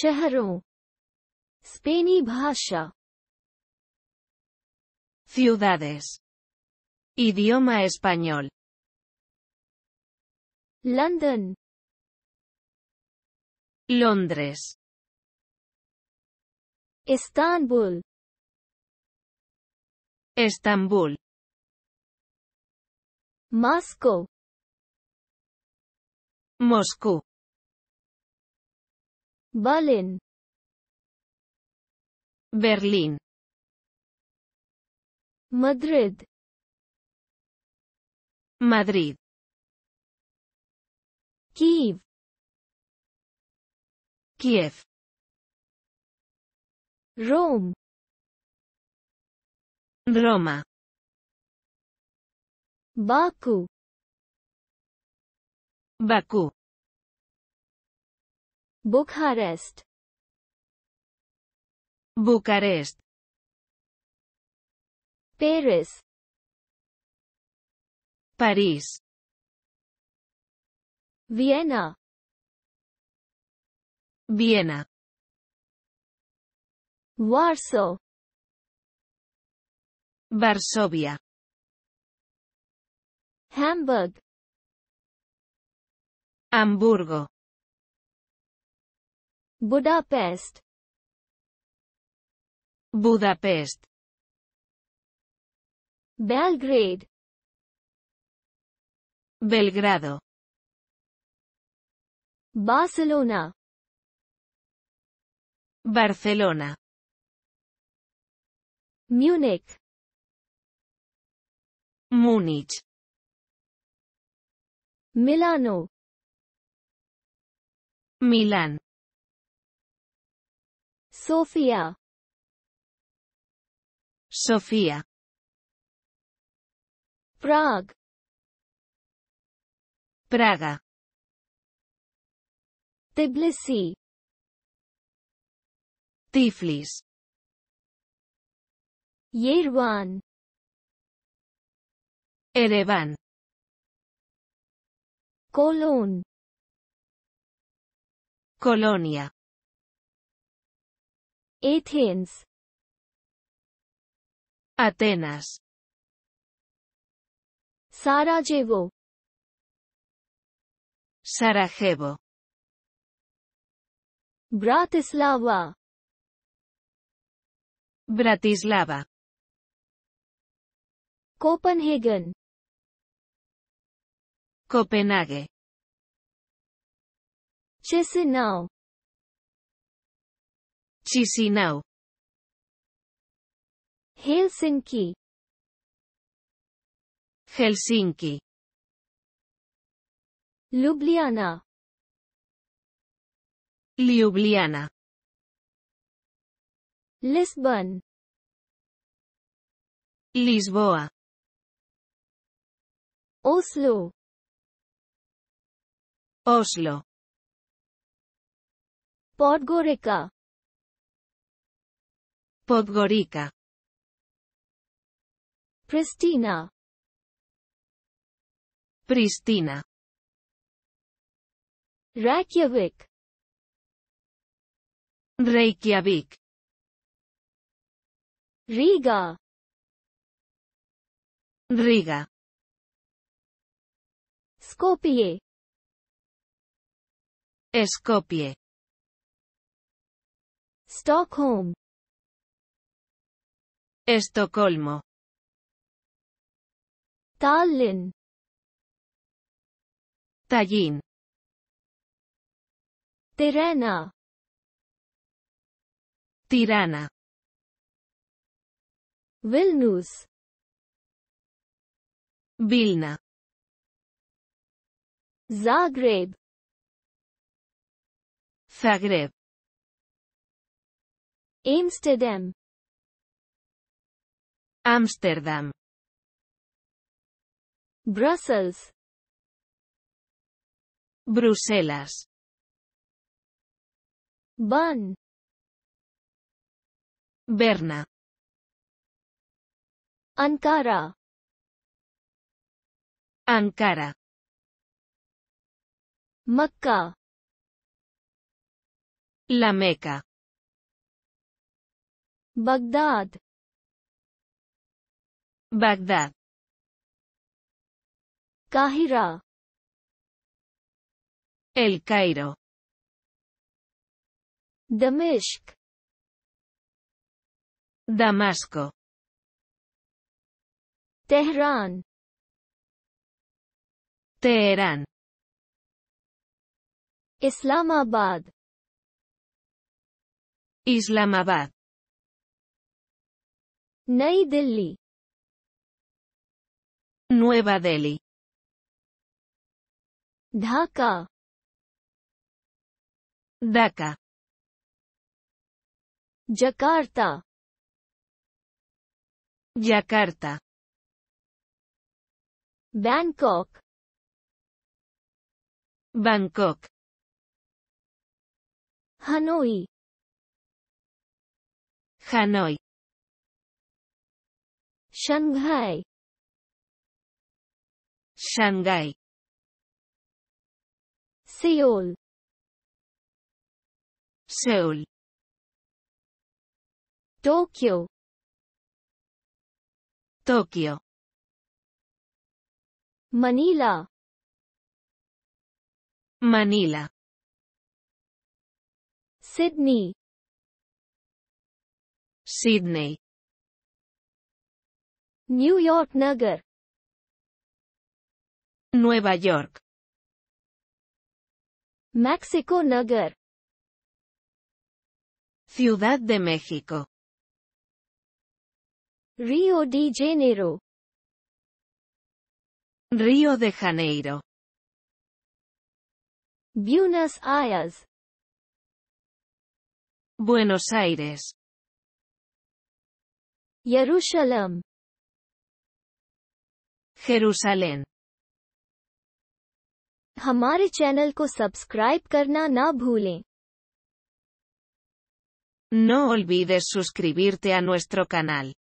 शहरों ciudades idioma español London Londres Estambul Estambul Moscú Moscú Berlin. Berlin. Madrid. Madrid. Kiev. Kiev. Rome. Roma. Baku. Baku. Bucarest. Bucarest. Paris. París. Viena. Viena. Warsaw. Varsovia. Hamburg. Hamburgo. Budapest. Budapest. Belgrade. Belgrado. Barcelona. Barcelona. Múnich. Múnich. Milano. Milán. Sofía. Sofía. Prague. Praga. Tbilisi. Tiflis. Yerevan. Erevan. Colón. Colonia. Athens Atenas Sarajevo Sarajevo Bratislava Bratislava Copenhagen Copenhague Chisinau HCC now. Helsinki Helsinki Ljubljana Ljubljana Lisbon Lisboa Oslo Oslo Podgorica Podgorica. Pristina. Pristina. Reykjavik. Reykjavik. Riga. Riga. Skopje. Skopje. Stockholm. Estocolmo. Tallinn. Tallinn. Tirana. Tirana. Vilnius. Vilna. Zagreb. Zagreb. Amsterdam. Ámsterdam. Brussels. Bruselas. Bonn. Berna. Ankara. Ankara. Mecca. La Meca. Bagdad. Bagdad. Kahira. El Cairo. damascus Damasco. Teherán. Teherán. Islamabad. Islamabad. Nai Nueva Delhi. Dhaka. Dhaka. Jakarta. Jakarta. Bangkok. Bangkok. Hanoi. Hanoi. Shanghai. Shanghai Seoul Seoul Tokyo Tokyo Manila Manila Sydney Sydney New York Nagar Nueva York. México Nagar. Ciudad de México. Río de Janeiro. Río de Janeiro. Buenos Aires. Buenos Aires. Jerusalem. Jerusalén. हमारे चैनल को सब्सक्राइब करना ना भूलें No olvides suscribirte a nuestro canal.